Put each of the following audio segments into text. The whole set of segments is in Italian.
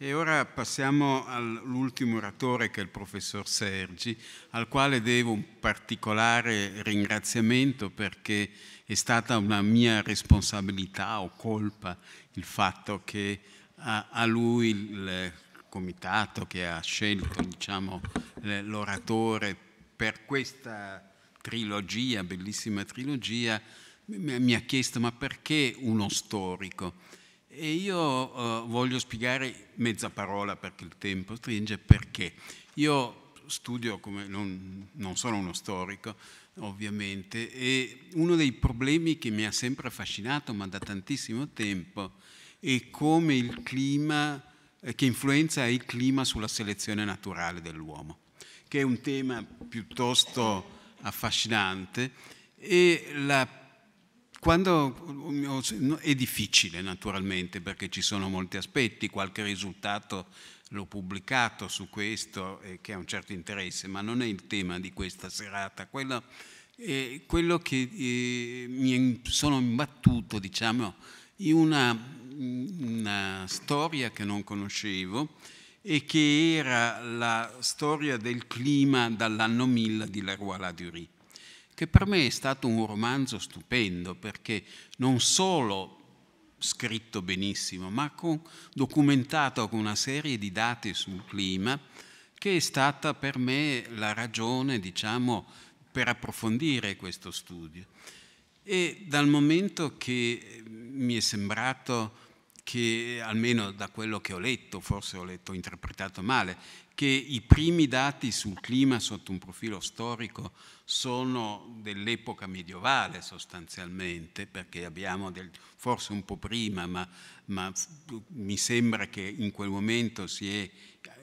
E ora passiamo all'ultimo oratore che è il professor Sergi, al quale devo un particolare ringraziamento perché è stata una mia responsabilità o colpa il fatto che a, lui il comitato che ha scelto diciamo, l'oratore per questa trilogia, bellissima trilogia, mi ha chiesto ma perché uno storico? E io eh, voglio spiegare mezza parola perché il tempo stringe, perché io studio, come non, non sono uno storico ovviamente, e uno dei problemi che mi ha sempre affascinato, ma da tantissimo tempo, è come il clima, eh, che influenza il clima sulla selezione naturale dell'uomo, che è un tema piuttosto affascinante e la quando, è difficile naturalmente perché ci sono molti aspetti, qualche risultato l'ho pubblicato su questo eh, che ha un certo interesse, ma non è il tema di questa serata. Quello, eh, quello che eh, mi sono imbattuto, diciamo, in una, una storia che non conoscevo e che era la storia del clima dall'anno 1000 di La Leroy Ladurie che per me è stato un romanzo stupendo perché non solo scritto benissimo, ma con, documentato con una serie di dati sul clima che è stata per me la ragione, diciamo, per approfondire questo studio. E dal momento che mi è sembrato che almeno da quello che ho letto, forse ho letto interpretato male, che i primi dati sul clima sotto un profilo storico sono dell'epoca medievale sostanzialmente, perché abbiamo del, forse un po' prima, ma, ma, mi sembra che in quel momento si è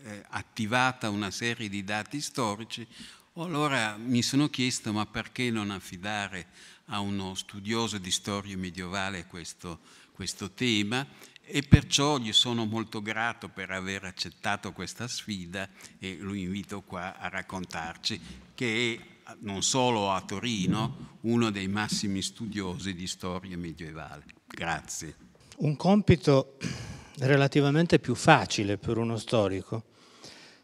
eh, attivata una serie di dati storici, allora mi sono chiesto ma perché non affidare a uno studioso di storia medievale questo, questo tema e perciò gli sono molto grato per aver accettato questa sfida e lo invito qua a raccontarci che è non solo a Torino uno dei massimi studiosi di storia medievale. Grazie. Un compito relativamente più facile per uno storico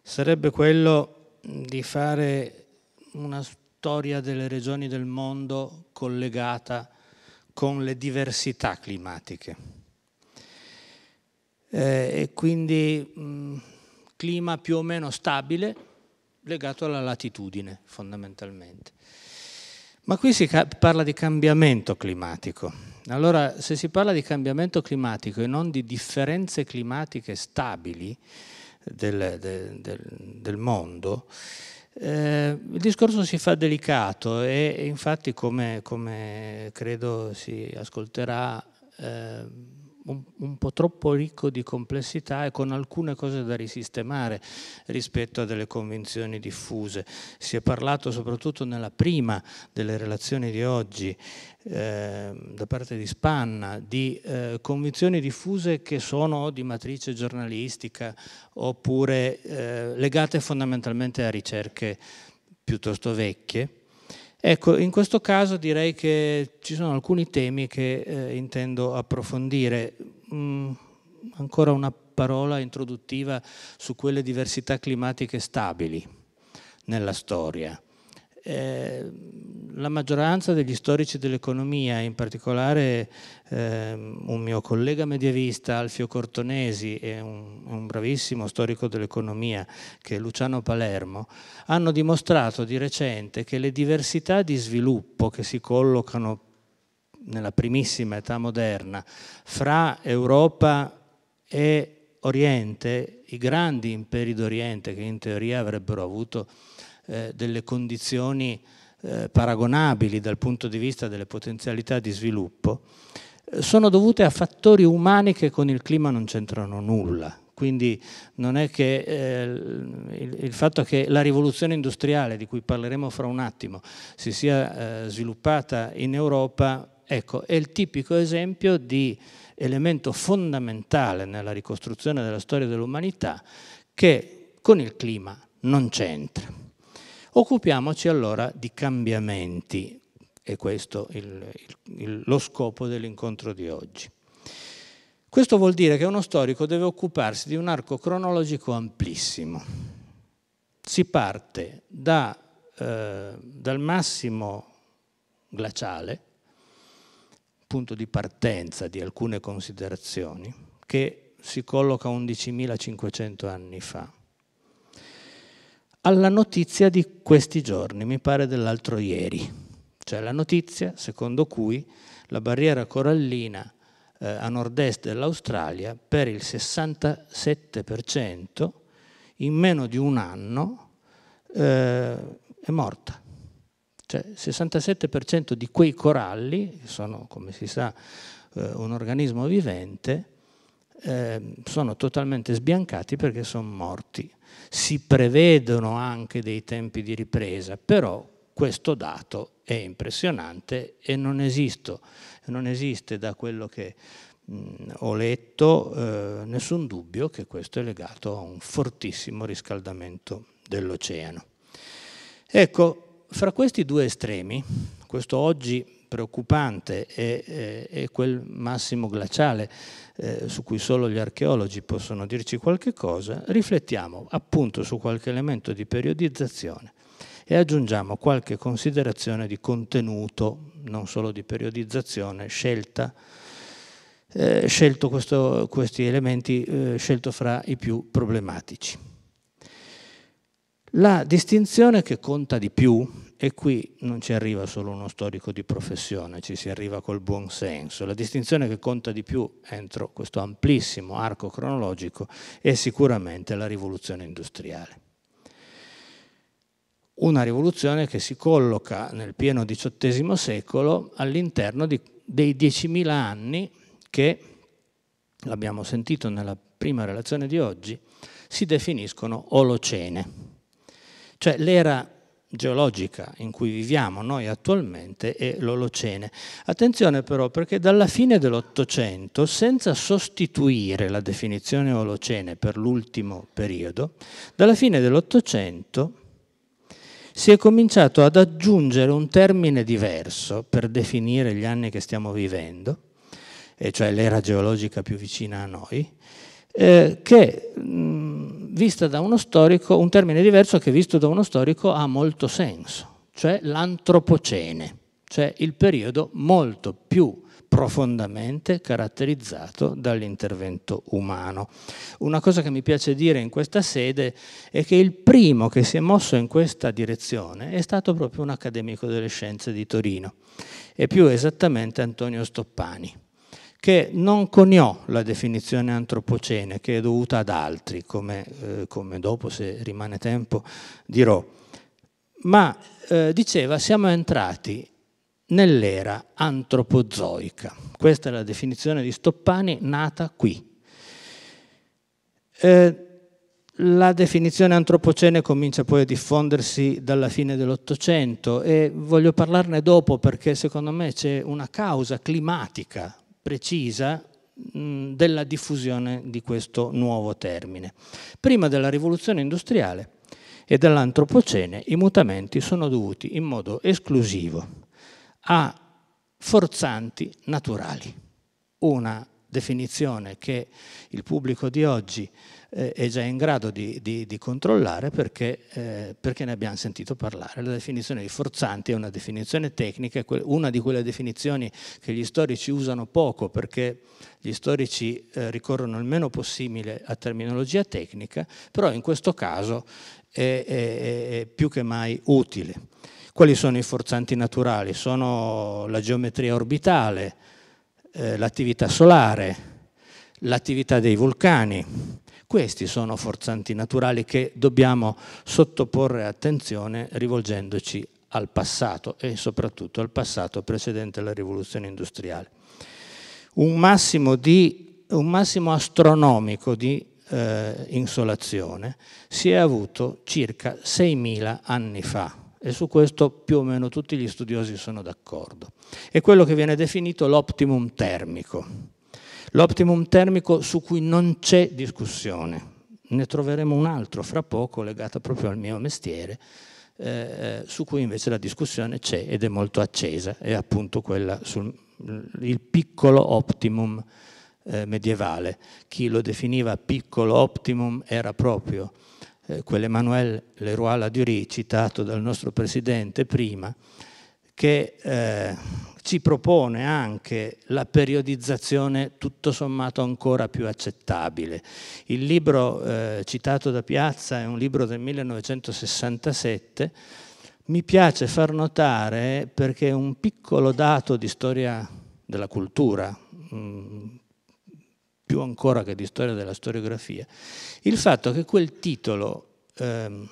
sarebbe quello di fare una storia delle regioni del mondo collegata con le diversità climatiche eh, e quindi mh, mm, clima più o meno stabile legato alla latitudine fondamentalmente. Ma qui si parla di cambiamento climatico. Allora, se si parla di cambiamento climatico e non di differenze climatiche stabili del, del, del mondo, eh, il discorso si fa delicato e, infatti come, come, credo si ascolterà eh, un, un, po' troppo ricco di complessità e con alcune cose da risistemare rispetto a delle convinzioni diffuse. Si è parlato soprattutto nella prima delle relazioni di oggi eh, da parte di Spanna di eh, convinzioni diffuse che sono di matrice giornalistica oppure eh, legate fondamentalmente a ricerche piuttosto vecchie Ecco, in questo caso direi che ci sono alcuni temi che eh, intendo approfondire. Mm, ancora una parola introduttiva su quelle diversità climatiche stabili nella storia. Ehm, la maggioranza degli storici dell'economia, in particolare eh, un mio collega medievista Alfio Cortonesi e un, un bravissimo storico dell'economia che è Luciano Palermo, hanno dimostrato di recente che le diversità di sviluppo che si collocano nella primissima età moderna fra Europa e Oriente, i grandi imperi d'Oriente che in teoria avrebbero avuto eh, delle condizioni eh, paragonabili dal punto di vista delle potenzialità di sviluppo, eh, sono dovute a fattori umani che con il clima non c'entrano nulla. Quindi non è che eh, il, il, fatto che la rivoluzione industriale, di cui parleremo fra un attimo, si sia eh, sviluppata in Europa, ecco, è il tipico esempio di elemento fondamentale nella ricostruzione della storia dell'umanità che con il clima non c'entra. Occupiamoci allora di cambiamenti, e questo è lo scopo dell'incontro di oggi. Questo vuol dire che uno storico deve occuparsi di un arco cronologico amplissimo. Si parte da, eh, dal massimo glaciale, punto di partenza di alcune considerazioni, che si colloca 11.500 anni fa alla notizia di questi giorni, mi pare dell'altro ieri. Cioè la notizia secondo cui la barriera corallina eh, a nord-est dell'Australia per il 67% in meno di un anno eh, è morta. Cioè il 67% di quei coralli, che sono come si sa eh, un organismo vivente, Ehm, sono totalmente sbiancati perché sono morti. Si prevedono anche dei tempi di ripresa, però questo dato è impressionante e non, esisto, non esiste da quello che mh, mm, ho letto eh, nessun dubbio che questo è legato a un fortissimo riscaldamento dell'oceano. Ecco, fra questi due estremi, questo oggi preoccupante è, è, è quel massimo glaciale eh, su cui solo gli archeologi possono dirci qualche cosa, riflettiamo appunto su qualche elemento di periodizzazione e aggiungiamo qualche considerazione di contenuto, non solo di periodizzazione, scelta, eh, scelto questo, questi elementi eh, scelto fra i più problematici. La distinzione che conta di più e qui non ci arriva solo uno storico di professione, ci si arriva col buon senso. La distinzione che conta di più entro questo amplissimo arco cronologico è sicuramente la rivoluzione industriale. Una rivoluzione che si colloca nel pieno XVIII secolo all'interno di, dei 10.000 anni che, l'abbiamo sentito nella prima relazione di oggi, si definiscono olocene. Cioè l'era geologica in cui viviamo noi attualmente è l'Olocene. Attenzione però perché dalla fine dell'Ottocento, senza sostituire la definizione Olocene per l'ultimo periodo, dalla fine dell'Ottocento si è cominciato ad aggiungere un termine diverso per definire gli anni che stiamo vivendo, e cioè l'era geologica più vicina a noi, eh, che mh, mm, vista da uno storico, un termine diverso che visto da uno storico ha molto senso, cioè l'antropocene, cioè il periodo molto più profondamente caratterizzato dall'intervento umano. Una cosa che mi piace dire in questa sede è che il primo che si è mosso in questa direzione è stato proprio un accademico delle scienze di Torino, e più esattamente Antonio Stoppani che non coniò la definizione antropocene, che è dovuta ad altri, come, eh, come dopo, se rimane tempo, dirò, ma eh, diceva siamo entrati nell'era antropozoica. Questa è la definizione di Stoppani, nata qui. Eh, la definizione antropocene comincia poi a diffondersi dalla fine dell'Ottocento e voglio parlarne dopo perché secondo me c'è una causa climatica precisa della diffusione di questo nuovo termine. Prima della rivoluzione industriale e dell'antropocene i mutamenti sono dovuti in modo esclusivo a forzanti naturali, una definizione che il pubblico di oggi eh, è già in grado di, di, di controllare perché, eh, perché, ne abbiamo sentito parlare. La definizione di forzanti è una definizione tecnica, una di quelle definizioni che gli storici usano poco perché gli storici eh, ricorrono il meno possibile a terminologia tecnica, però in questo caso è, è, è più che mai utile. Quali sono i forzanti naturali? Sono la geometria orbitale, eh, l'attività solare, l'attività dei vulcani, questi sono forzanti naturali che dobbiamo sottoporre attenzione rivolgendoci al passato e soprattutto al passato precedente alla rivoluzione industriale. Un massimo, di, un massimo astronomico di eh, insolazione si è avuto circa 6.000 anni fa e su questo più o meno tutti gli studiosi sono d'accordo. È quello che viene definito l'optimum termico. L'optimum termico su cui non c'è discussione, ne troveremo un altro fra poco legato proprio al mio mestiere, eh, eh su cui invece la discussione c'è ed è molto accesa, è appunto quella sul piccolo optimum eh, medievale. Chi lo definiva piccolo optimum era proprio eh, quell'Emmanuel Leroy Ladurie citato dal nostro presidente prima, che eh, ci propone anche la periodizzazione tutto sommato ancora più accettabile. Il libro eh, citato da Piazza è un libro del 1967, mi piace far notare perché è un piccolo dato di storia della cultura, mm, più ancora che di storia della storiografia, il fatto che quel titolo, eh,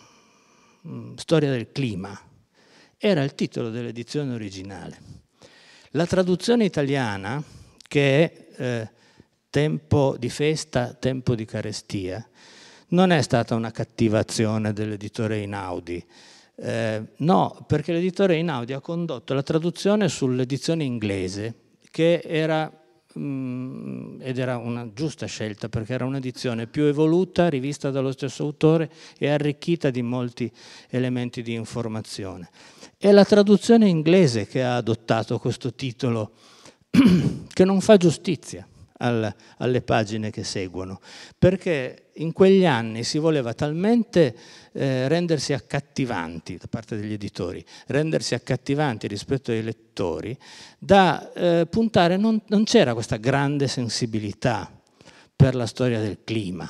Storia del clima, era il titolo dell'edizione originale. La traduzione italiana, che è eh, tempo di festa, tempo di carestia, non è stata una cattiva azione dell'editore Inaudi. Eh, no, perché l'editore Inaudi ha condotto la traduzione sull'edizione inglese, che era mm, ed era una giusta scelta perché era un'edizione più evoluta, rivista dallo stesso autore e arricchita di molti elementi di informazione. È la traduzione inglese che ha adottato questo titolo, che non fa giustizia al, alle pagine che seguono, perché in quegli anni si voleva talmente eh, rendersi accattivanti da parte degli editori, rendersi accattivanti rispetto ai lettori, da eh, puntare, non, non c'era questa grande sensibilità per la storia del clima,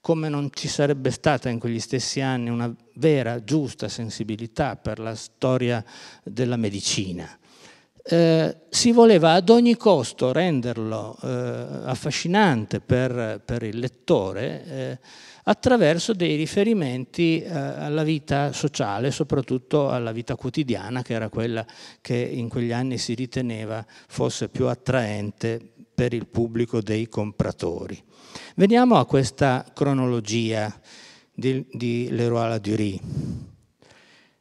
come non ci sarebbe stata in quegli stessi anni una vera, giusta sensibilità per la storia della medicina. Eh, si voleva ad ogni costo renderlo eh, affascinante per, per, il lettore eh, attraverso dei riferimenti eh, alla vita sociale, soprattutto alla vita quotidiana, che era quella che in quegli anni si riteneva fosse più attraente per il pubblico dei compratori. Veniamo a questa cronologia di, di Leroy Ladurie.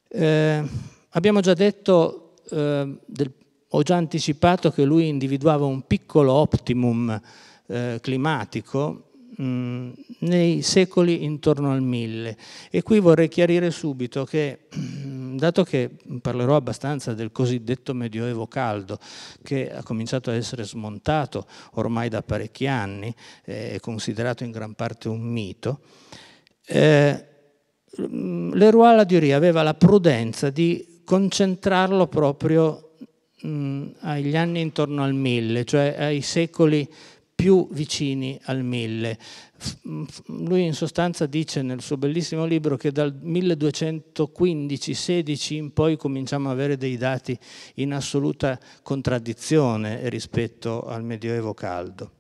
Eh, abbiamo già detto, eh, del, ho già anticipato che lui individuava un piccolo optimum eh, climatico Mm, nei secoli intorno al 1000. E qui vorrei chiarire subito che, dato che parlerò abbastanza del cosiddetto Medioevo caldo, che ha cominciato a essere smontato ormai da parecchi anni, eh, è considerato in gran parte un mito, eh, mm, Leroy Ladiorie aveva la prudenza di concentrarlo proprio mh, mm, agli anni intorno al 1000, cioè ai secoli più vicini al 1000. Lui in sostanza dice nel suo bellissimo libro che dal 1215-16 in poi cominciamo ad avere dei dati in assoluta contraddizione rispetto al Medioevo caldo.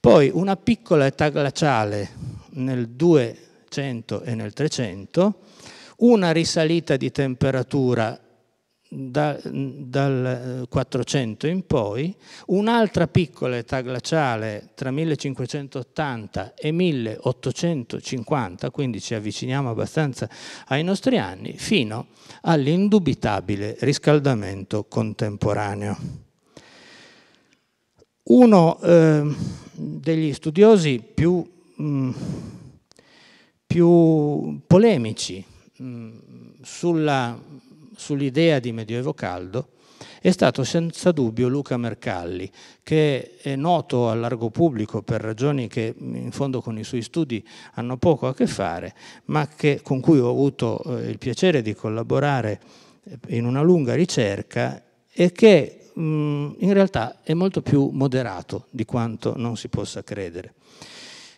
Poi una piccola età glaciale nel 200 e nel 300, una risalita di temperatura da, dal 400 eh, in poi, un'altra piccola età glaciale tra 1580 e 1850, quindi ci avviciniamo abbastanza ai nostri anni, fino all'indubitabile riscaldamento contemporaneo. Uno eh, degli studiosi più, mh, mm, più polemici mh, mm, sulla sull'idea di Medioevo caldo è stato senza dubbio Luca Mercalli, che è noto al largo pubblico per ragioni che in fondo con i suoi studi hanno poco a che fare, ma che, con cui ho avuto eh, il piacere di collaborare eh, in una lunga ricerca e che mm, in realtà è molto più moderato di quanto non si possa credere.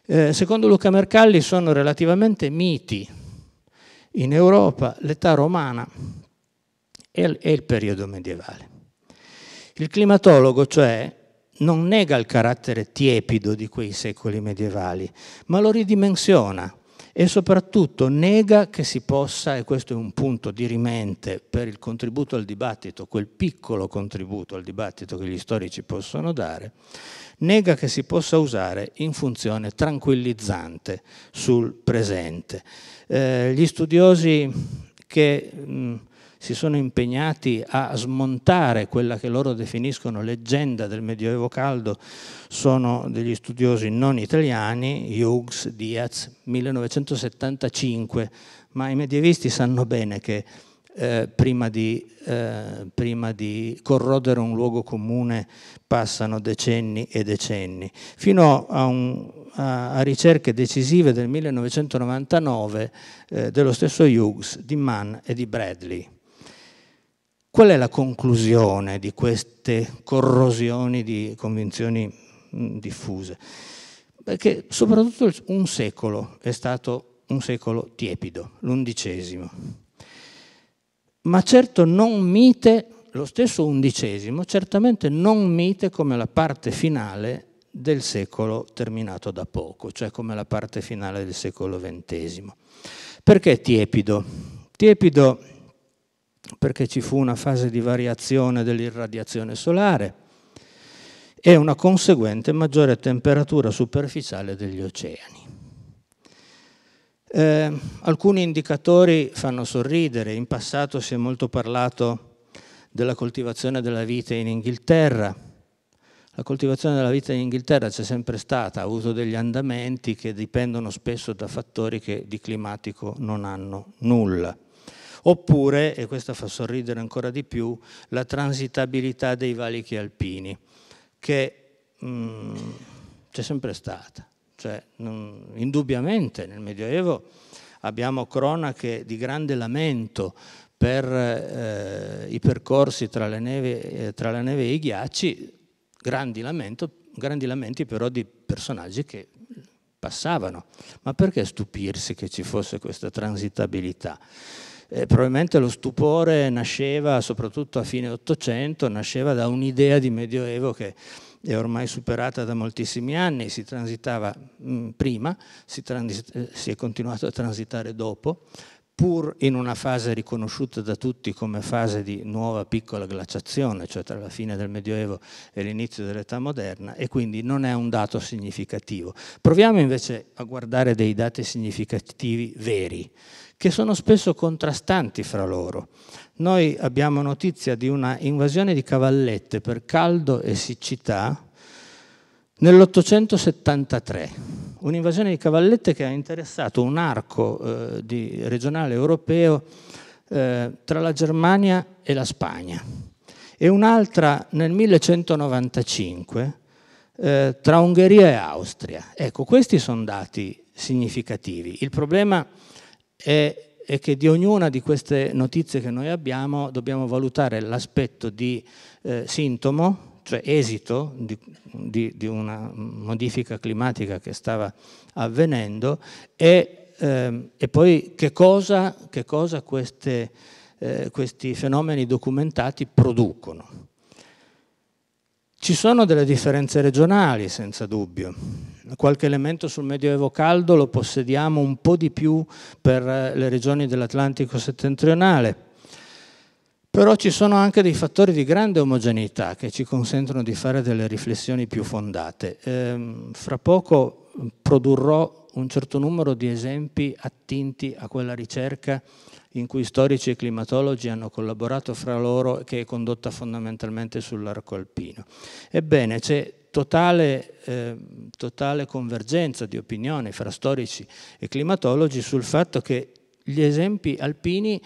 Eh, secondo Luca Mercalli sono relativamente miti in Europa l'età romana e il periodo medievale. Il climatologo, cioè, non nega il carattere tiepido di quei secoli medievali, ma lo ridimensiona e soprattutto nega che si possa, e questo è un punto dirimente per il contributo al dibattito, quel piccolo contributo al dibattito che gli storici possono dare, nega che si possa usare in funzione tranquillizzante sul presente. Eh, gli studiosi che mh, si sono impegnati a smontare quella che loro definiscono leggenda del Medioevo caldo sono degli studiosi non italiani, Hughes, Diaz, 1975, ma i medievisti sanno bene che eh, prima, di, eh, prima di corrodere un luogo comune passano decenni e decenni, fino a un a, ricerche decisive del 1999 eh, dello stesso Hughes, di Mann e di Bradley. Qual è la conclusione di queste corrosioni di convinzioni diffuse? Perché soprattutto un secolo è stato un secolo tiepido, l'undicesimo. Ma certo non mite, lo stesso undicesimo, certamente non mite come la parte finale del secolo terminato da poco, cioè come la parte finale del secolo ventesimo. Perché tiepido? Tiepido perché ci fu una fase di variazione dell'irradiazione solare e una conseguente maggiore temperatura superficiale degli oceani. Eh, alcuni indicatori fanno sorridere, in passato si è molto parlato della coltivazione della vite in Inghilterra, la coltivazione della vite in Inghilterra c'è sempre stata, ha avuto degli andamenti che dipendono spesso da fattori che di climatico non hanno nulla. Oppure, e questa fa sorridere ancora di più, la transitabilità dei valichi alpini, che mm, c'è sempre stata. Cioè, non, indubbiamente nel Medioevo abbiamo cronache di grande lamento per eh, i percorsi tra, neve, eh, tra la neve e i ghiacci, grandi, lamento, grandi lamenti però di personaggi che passavano. Ma perché stupirsi che ci fosse questa transitabilità? eh, probabilmente lo stupore nasceva, soprattutto a fine Ottocento, nasceva da un'idea di Medioevo che è ormai superata da moltissimi anni, si transitava mh, mm, prima, si, transi- eh, si è continuato a transitare dopo, pur in una fase riconosciuta da tutti come fase di nuova piccola glaciazione, cioè tra la fine del Medioevo e l'inizio dell'età moderna, e quindi non è un dato significativo. Proviamo invece a guardare dei dati significativi veri, che sono spesso contrastanti fra loro. Noi abbiamo notizia di una invasione di cavallette per caldo e siccità nell'873, un'invasione di cavallette che ha interessato un arco eh, di, regionale europeo eh, tra la Germania e la Spagna e un'altra nel 1195 eh, tra Ungheria e Austria. Ecco, questi sono dati significativi. Il problema è e, e che di ognuna di queste notizie che noi abbiamo dobbiamo valutare l'aspetto di eh, sintomo, cioè esito di, di, di, una modifica climatica che stava avvenendo e, ehm, e poi che cosa, che cosa queste, eh, questi fenomeni documentati producono. Ci sono delle differenze regionali, senza dubbio qualche elemento sul Medioevo caldo lo possediamo un po' di più per eh, le regioni dell'Atlantico settentrionale. Però ci sono anche dei fattori di grande omogeneità che ci consentono di fare delle riflessioni più fondate. Ehm, fra poco produrrò un certo numero di esempi attinti a quella ricerca in cui storici e climatologi hanno collaborato fra loro che è condotta fondamentalmente sull'arco alpino. Ebbene, c'è totale, eh, totale convergenza di opinioni fra storici e climatologi sul fatto che gli esempi alpini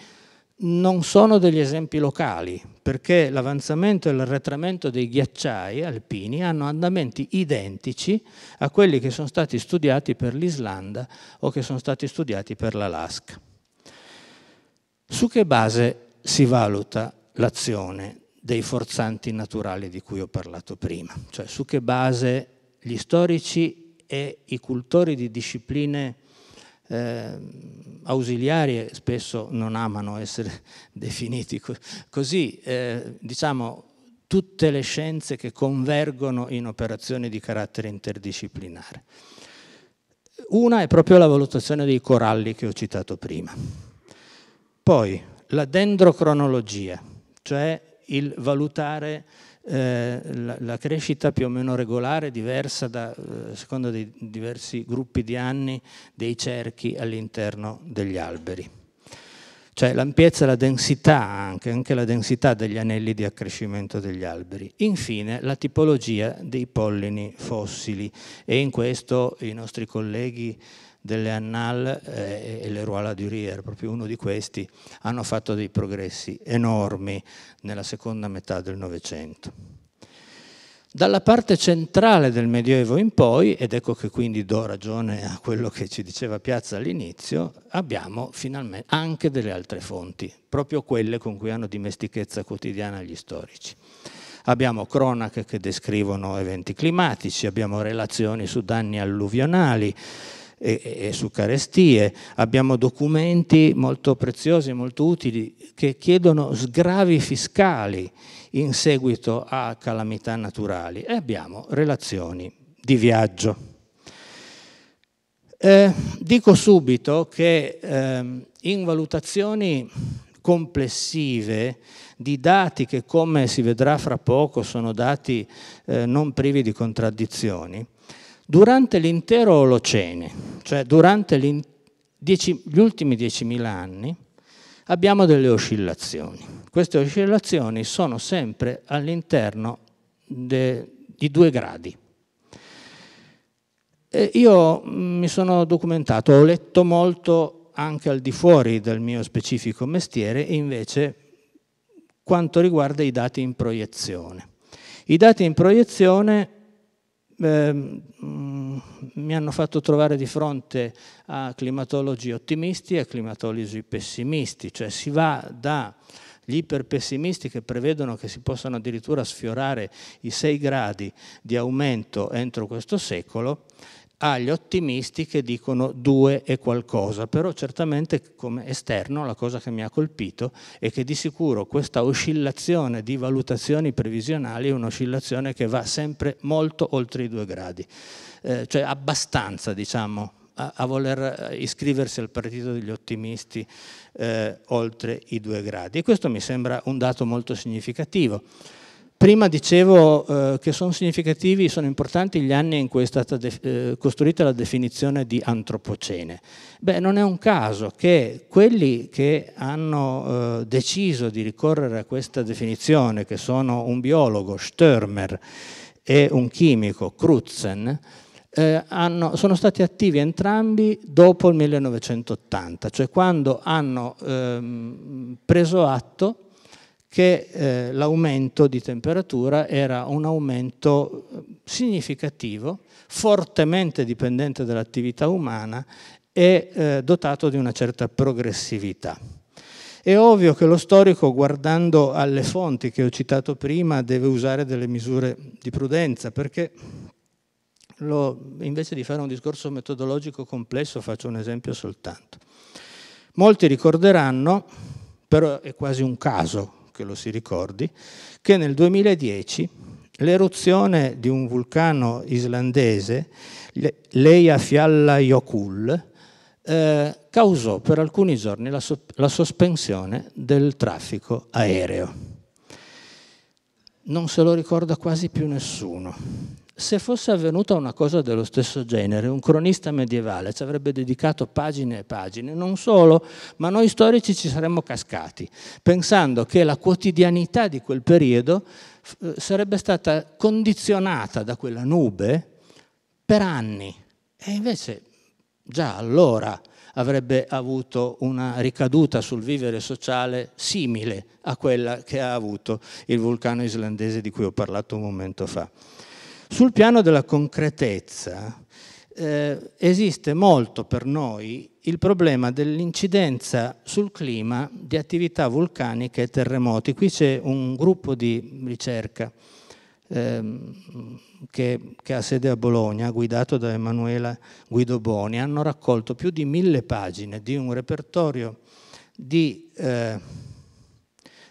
non sono degli esempi locali, perché l'avanzamento e l'arretramento dei ghiacciai alpini hanno andamenti identici a quelli che sono stati studiati per l'Islanda o che sono stati studiati per l'Alaska. Su che base si valuta l'azione dei forzanti naturali di cui ho parlato prima, cioè su che base gli storici e i cultori di discipline eh, ausiliarie spesso non amano essere definiti così, eh, diciamo tutte le scienze che convergono in operazioni di carattere interdisciplinare. Una è proprio la valutazione dei coralli che ho citato prima. Poi la dendrocronologia, cioè il valutare eh, la, la, crescita più o meno regolare, diversa da, eh, secondo dei diversi gruppi di anni, dei cerchi all'interno degli alberi cioè l'ampiezza e la densità anche, anche la densità degli anelli di accrescimento degli alberi. Infine la tipologia dei pollini fossili e in questo i nostri colleghi delle Annal eh, e le Ruala Durier, proprio uno di questi, hanno fatto dei progressi enormi nella seconda metà del Novecento. Dalla parte centrale del Medioevo in poi, ed ecco che quindi do ragione a quello che ci diceva Piazza all'inizio, abbiamo finalmente anche delle altre fonti, proprio quelle con cui hanno dimestichezza quotidiana gli storici. Abbiamo cronache che descrivono eventi climatici, abbiamo relazioni su danni alluvionali, e, su carestie, abbiamo documenti molto preziosi, e molto utili che chiedono sgravi fiscali in seguito a calamità naturali e abbiamo relazioni di viaggio. Eh, dico subito che eh, in valutazioni complessive di dati che come si vedrà fra poco sono dati eh, non privi di contraddizioni, durante l'intero Olocene, cioè durante gli ultimi 10.000 anni, abbiamo delle oscillazioni. Queste oscillazioni sono sempre all'interno di due gradi. E io mm, mi sono documentato, ho letto molto anche al di fuori del mio specifico mestiere, invece quanto riguarda i dati in proiezione. I dati in proiezione eh, mi hanno fatto trovare di fronte a climatologi ottimisti e a climatologi pessimisti, cioè si va dagli iperpessimisti che prevedono che si possano addirittura sfiorare i 6 gradi di aumento entro questo secolo agli ottimisti che dicono due e qualcosa, però certamente come esterno la cosa che mi ha colpito è che di sicuro questa oscillazione di valutazioni previsionali è un'oscillazione che va sempre molto oltre i due gradi. Eh, cioè abbastanza diciamo, a, a, voler eh, iscriversi al partito degli ottimisti eh, oltre i due gradi. E questo mi sembra un dato molto significativo. Prima dicevo eh, che sono significativi, sono importanti gli anni in cui è stata eh, costruita la definizione di antropocene. Beh, non è un caso che quelli che hanno eh, deciso di ricorrere a questa definizione, che sono un biologo, Störmer, e un chimico, Krutzen, eh, hanno, sono stati attivi entrambi dopo il 1980, cioè quando hanno ehm, preso atto che eh, l'aumento di temperatura era un aumento eh, significativo, fortemente dipendente dall'attività umana e eh, dotato di una certa progressività. È ovvio che lo storico, guardando alle fonti che ho citato prima, deve usare delle misure di prudenza, perché lo, invece di fare un discorso metodologico complesso faccio un esempio soltanto. Molti ricorderanno, però è quasi un caso che lo si ricordi, che nel 2010 l'eruzione di un vulcano islandese, Eyjafjallajökull, eh, causò per alcuni giorni la, so- la sospensione del traffico aereo. Non se lo ricorda quasi più nessuno se fosse avvenuta una cosa dello stesso genere, un cronista medievale ci avrebbe dedicato pagine e pagine, non solo, ma noi storici ci saremmo cascati, pensando che la quotidianità di quel periodo eh, sarebbe stata condizionata da quella nube per anni. E invece già allora avrebbe avuto una ricaduta sul vivere sociale simile a quella che ha avuto il vulcano islandese di cui ho parlato un momento fa. Sul piano della concretezza eh, esiste molto per noi il problema dell'incidenza sul clima di attività vulcaniche e terremoti. Qui c'è un gruppo di ricerca ehm, che, che, ha sede a Bologna, guidato da Emanuela Guidoboni, hanno raccolto più di mille pagine di un repertorio di, eh,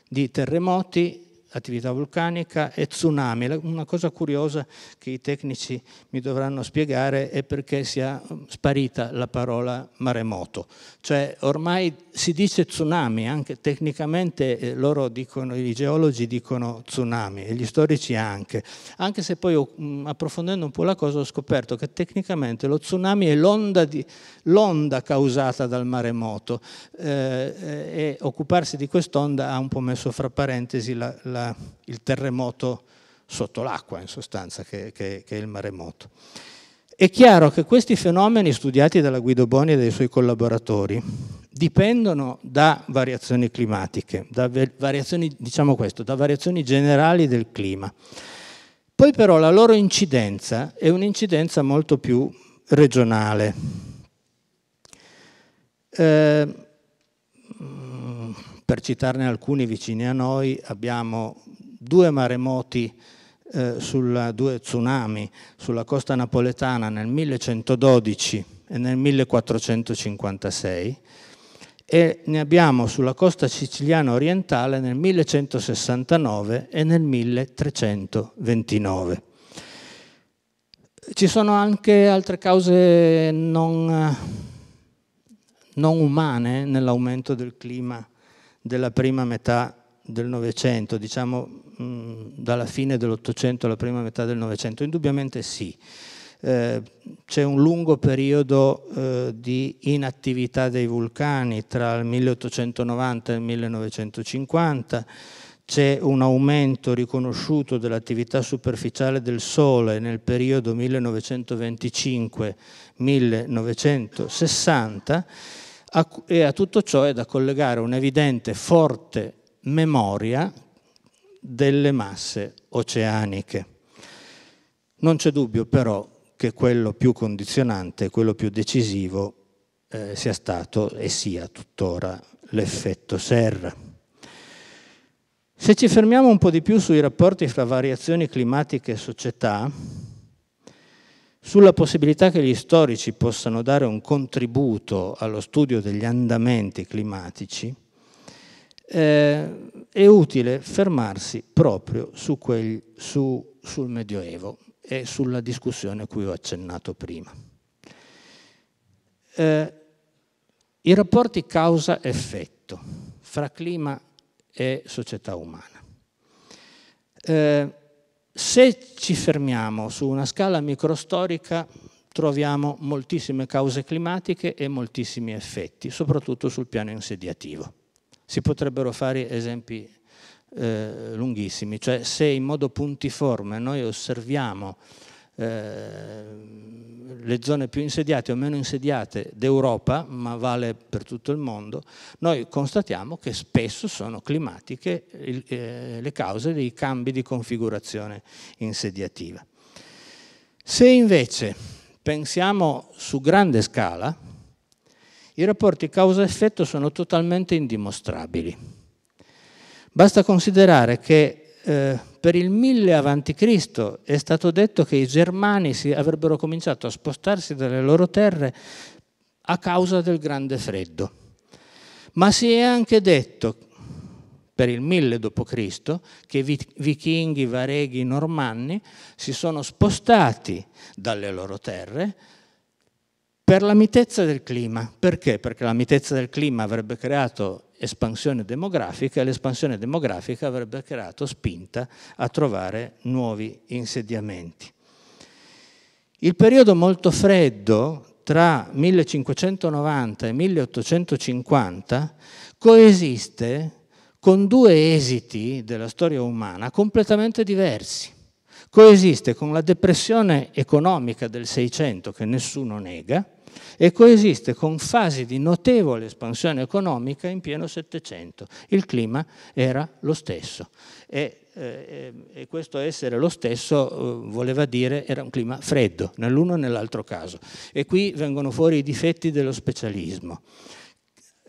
di terremoti attività vulcanica e tsunami. Una cosa curiosa che i tecnici mi dovranno spiegare è perché sia mm, sparita la parola maremoto. Cioè ormai si dice tsunami, anche tecnicamente eh, loro dicono, i geologi dicono tsunami e gli storici anche, anche se poi oh, mh, approfondendo un po' la cosa ho scoperto che tecnicamente lo tsunami è l'onda, di, l'onda causata dal maremoto eh, eh, e occuparsi di quest'onda ha un po' messo fra parentesi la, la, il terremoto sotto l'acqua in sostanza che, che, che è il maremoto. È chiaro che questi fenomeni studiati dalla Guido Boni e dai suoi collaboratori dipendono da variazioni climatiche, da variazioni, diciamo questo, da variazioni generali del clima. Poi però la loro incidenza è un'incidenza molto più regionale. Eh, per citarne alcuni vicini a noi abbiamo due maremoti eh, sulla due tsunami sulla costa napoletana nel 1112 e nel 1456 e ne abbiamo sulla costa siciliana orientale nel 1169 e nel 1329. Ci sono anche altre cause non, non umane nell'aumento del clima della prima metà del Novecento, diciamo dalla fine dell'Ottocento alla prima metà del Novecento? Indubbiamente sì. Eh, c'è un lungo periodo eh, di inattività dei vulcani tra il 1890 e il 1950, c'è un aumento riconosciuto dell'attività superficiale del Sole nel periodo 1925-1960 e a tutto ciò è da collegare un'evidente forte memoria delle masse oceaniche. Non c'è dubbio però che quello più condizionante, quello più decisivo eh, sia stato e sia tuttora l'effetto serra. Se ci fermiamo un po' di più sui rapporti fra variazioni climatiche e società, sulla possibilità che gli storici possano dare un contributo allo studio degli andamenti climatici, eh, è utile fermarsi proprio su quel, su, sul Medioevo e sulla discussione a cui ho accennato prima. Eh, I rapporti causa-effetto fra clima e società umana. Eh, se ci fermiamo su una scala microstorica troviamo moltissime cause climatiche e moltissimi effetti, soprattutto sul piano insediativo. Si potrebbero fare esempi eh, lunghissimi, cioè se in modo puntiforme noi osserviamo eh, le zone più insediate o meno insediate d'Europa, ma vale per tutto il mondo, noi constatiamo che spesso sono climatiche eh, le cause dei cambi di configurazione insediativa. Se invece pensiamo su grande scala, i rapporti causa-effetto sono totalmente indimostrabili. Basta considerare che eh, per il 1000 a.C. è stato detto che i germani avrebbero cominciato a spostarsi dalle loro terre a causa del grande freddo. Ma si è anche detto per il 1000 d.C. che i vichinghi, vareghi, normanni si sono spostati dalle loro terre per la mitezza del clima. Perché? Perché la mitezza del clima avrebbe creato espansione demografica e l'espansione demografica avrebbe creato spinta a trovare nuovi insediamenti. Il periodo molto freddo tra 1590 e 1850 coesiste con due esiti della storia umana completamente diversi. Coesiste con la depressione economica del Seicento, che nessuno nega, e coesiste con fasi di notevole espansione economica in pieno Settecento. Il clima era lo stesso e, eh, e questo essere lo stesso eh, voleva dire era un clima freddo, nell'uno e nell'altro caso. E qui vengono fuori i difetti dello specialismo,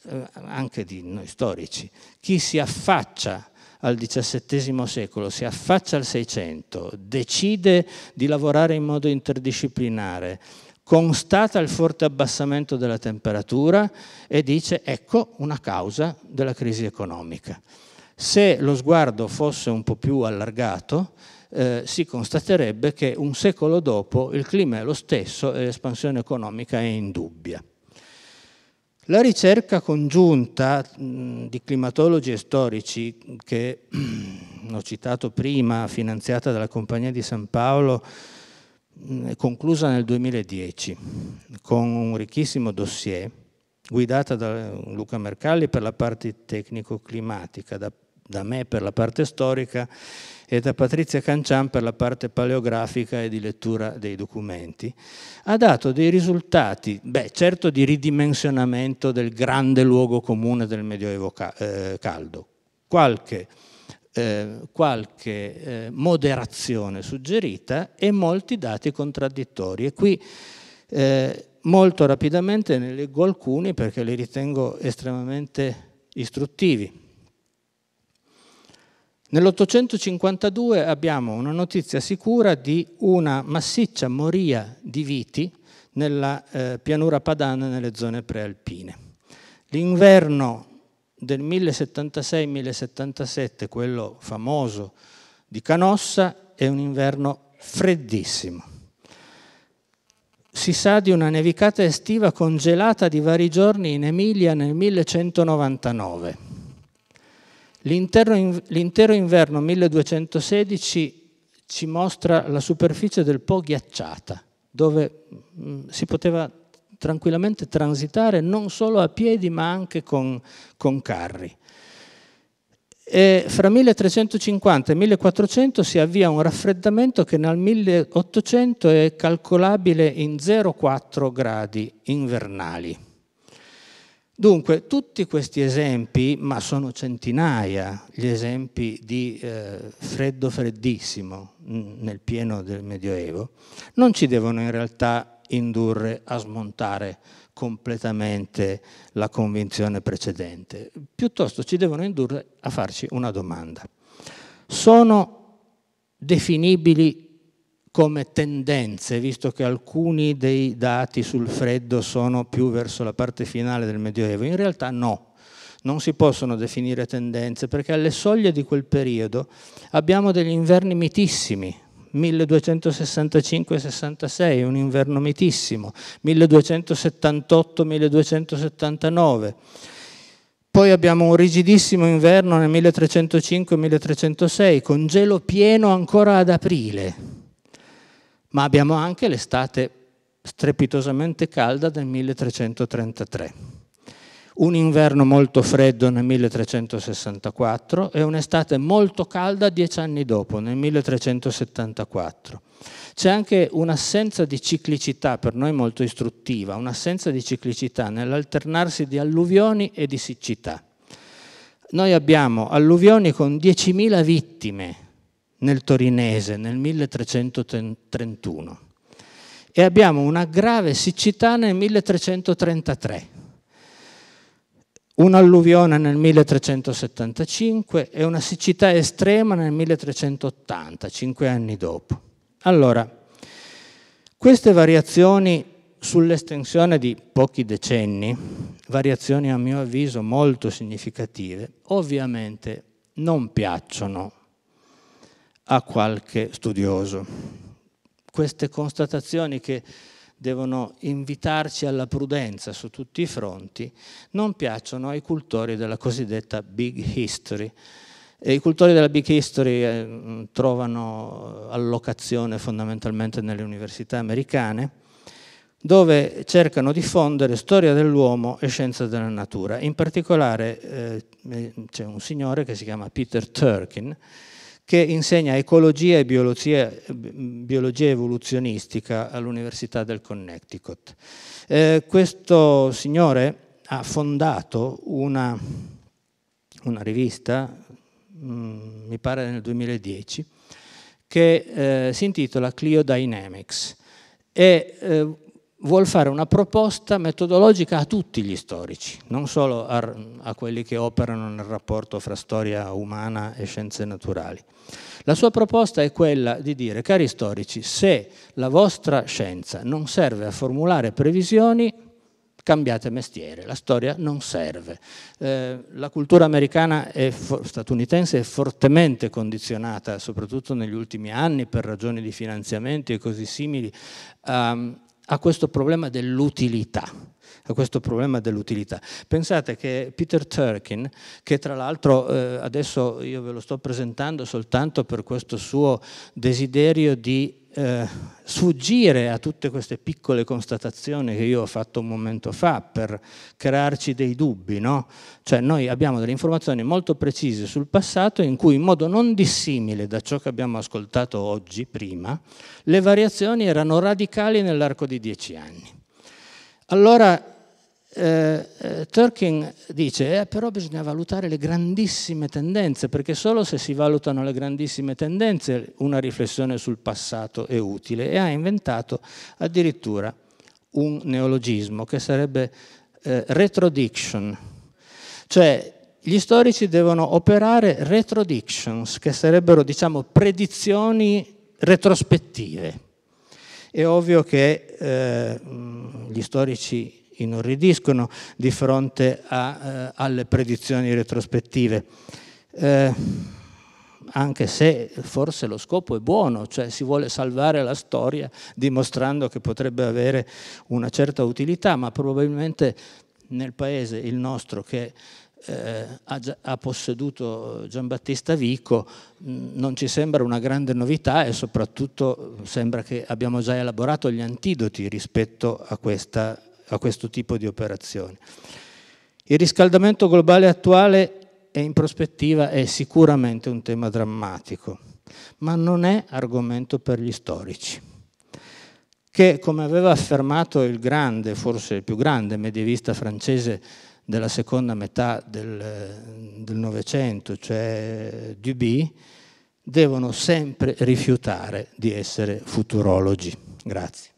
eh, anche di noi storici. Chi si affaccia al XVII secolo, si affaccia al Seicento, decide di lavorare in modo interdisciplinare, constata il forte abbassamento della temperatura e dice ecco una causa della crisi economica. Se lo sguardo fosse un po' più allargato, eh, si constaterebbe che un secolo dopo il clima è lo stesso e l'espansione economica è indubbia. La ricerca congiunta mh, di climatologi e storici che ho citato prima, finanziata dalla Compagnia di San Paolo, Mm, conclusa nel 2010 con un ricchissimo dossier guidata da Luca Mercalli per la parte tecnico-climatica, da, da, me per la parte storica e da Patrizia Cancian per la parte paleografica e di lettura dei documenti, ha dato dei risultati, beh, certo di ridimensionamento del grande luogo comune del Medioevo eh, caldo, qualche eh, qualche eh, moderazione suggerita e molti dati contraddittori. E qui eh, molto rapidamente ne leggo alcuni perché li ritengo estremamente istruttivi. Nell'852 abbiamo una notizia sicura di una massiccia moria di viti nella eh, pianura padana nelle zone prealpine. L'inverno del 1076-1077, quello famoso di Canossa, è un inverno freddissimo. Si sa di una nevicata estiva congelata di vari giorni in Emilia nel 1199. L'intero, inverno 1216 ci mostra la superficie del Po ghiacciata, dove mm, si poteva tranquillamente transitare non solo a piedi ma anche con, con carri. E fra 1350 e 1400 si avvia un raffreddamento che nel 1800 è calcolabile in 0,4 gradi invernali. Dunque, tutti questi esempi, ma sono centinaia gli esempi di eh, freddo freddissimo nel pieno del Medioevo, non ci devono in realtà indurre a smontare completamente la convinzione precedente, piuttosto ci devono indurre a farci una domanda. Sono definibili come tendenze, visto che alcuni dei dati sul freddo sono più verso la parte finale del Medioevo? In realtà no, non si possono definire tendenze perché alle soglie di quel periodo abbiamo degli inverni mitissimi, 1265-66, un inverno mitissimo, 1278-1279. Poi abbiamo un rigidissimo inverno nel 1305-1306, con gelo pieno ancora ad aprile, ma abbiamo anche l'estate strepitosamente calda del 1333 un inverno molto freddo nel 1364 e un'estate molto calda dieci anni dopo, nel 1374. C'è anche un'assenza di ciclicità, per noi molto istruttiva, un'assenza di ciclicità nell'alternarsi di alluvioni e di siccità. Noi abbiamo alluvioni con 10.000 vittime nel Torinese nel 1331 e abbiamo una grave siccità nel 1333 un'alluvione nel 1375 e una siccità estrema nel 1380, cinque anni dopo. Allora, queste variazioni sull'estensione di pochi decenni, variazioni a mio avviso molto significative, ovviamente non piacciono a qualche studioso. Queste constatazioni che devono invitarci alla prudenza su tutti i fronti, non piacciono ai cultori della cosiddetta big history. E I cultori della big history eh, trovano eh, allocazione fondamentalmente nelle università americane, dove cercano di fondere storia dell'uomo e scienza della natura. In particolare eh, eh c'è un signore che si chiama Peter Turkin, che insegna ecologia e biologia, biologia evoluzionistica all'Università del Connecticut. Eh, questo signore ha fondato una, una rivista, mh, mm, mi pare nel 2010, che eh, si intitola Clio Dynamics e eh, vuol fare una proposta metodologica a tutti gli storici, non solo a, a, quelli che operano nel rapporto fra storia umana e scienze naturali. La sua proposta è quella di dire, cari storici, se la vostra scienza non serve a formulare previsioni, cambiate mestiere, la storia non serve. Eh, la cultura americana e statunitense è fortemente condizionata, soprattutto negli ultimi anni, per ragioni di finanziamenti e così simili, um, a questo problema dell'utilità a questo problema dell'utilità. Pensate che Peter Turkin, che tra l'altro eh, adesso io ve lo sto presentando soltanto per questo suo desiderio di eh, sfuggire a tutte queste piccole constatazioni che io ho fatto un momento fa per crearci dei dubbi, no? Cioè noi abbiamo delle informazioni molto precise sul passato in cui in modo non dissimile da ciò che abbiamo ascoltato oggi prima, le variazioni erano radicali nell'arco di dieci anni. Allora eh, eh Turkin dice eh, però bisogna valutare le grandissime tendenze, perché solo se si valutano le grandissime tendenze una riflessione sul passato è utile e ha inventato addirittura un neologismo che sarebbe eh, retrodiction, cioè gli storici devono operare retrodictions, che sarebbero diciamo predizioni retrospettive. È ovvio che eh, gli storici inorridiscono di fronte a, eh, alle predizioni retrospettive. Eh, anche se forse lo scopo è buono, cioè si vuole salvare la storia dimostrando che potrebbe avere una certa utilità, ma probabilmente nel paese, il nostro, che eh, ha, ha, posseduto Giambattista Vico mh, non ci sembra una grande novità e soprattutto sembra che abbiamo già elaborato gli antidoti rispetto a questa a questo tipo di operazioni. Il riscaldamento globale attuale e in prospettiva è sicuramente un tema drammatico, ma non è argomento per gli storici, che come aveva affermato il grande, forse il più grande medievista francese della seconda metà del Novecento, cioè Duby, devono sempre rifiutare di essere futurologi. Grazie.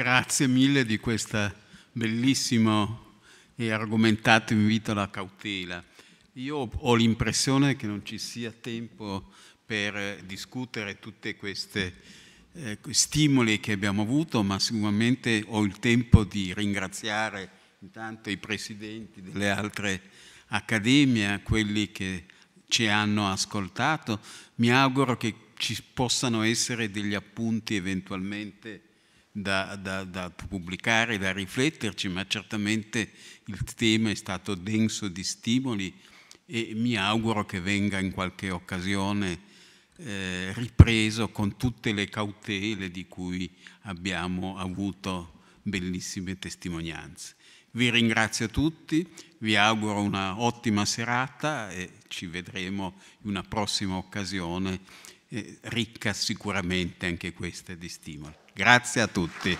Grazie mille di questo bellissimo e argomentato invito alla cautela. Io ho l'impressione che non ci sia tempo per discutere tutte queste eh, stimoli che abbiamo avuto, ma sicuramente ho il tempo di ringraziare intanto i presidenti delle altre accademie, quelli che ci hanno ascoltato. Mi auguro che ci possano essere degli appunti eventualmente da, da, da pubblicare, da rifletterci, ma certamente il tema è stato denso di stimoli e mi auguro che venga in qualche occasione eh, ripreso con tutte le cautele di cui abbiamo avuto bellissime testimonianze. Vi ringrazio tutti, vi auguro una ottima serata e ci vedremo in una prossima occasione eh, ricca sicuramente anche questa di stimoli. Grazie a tutti.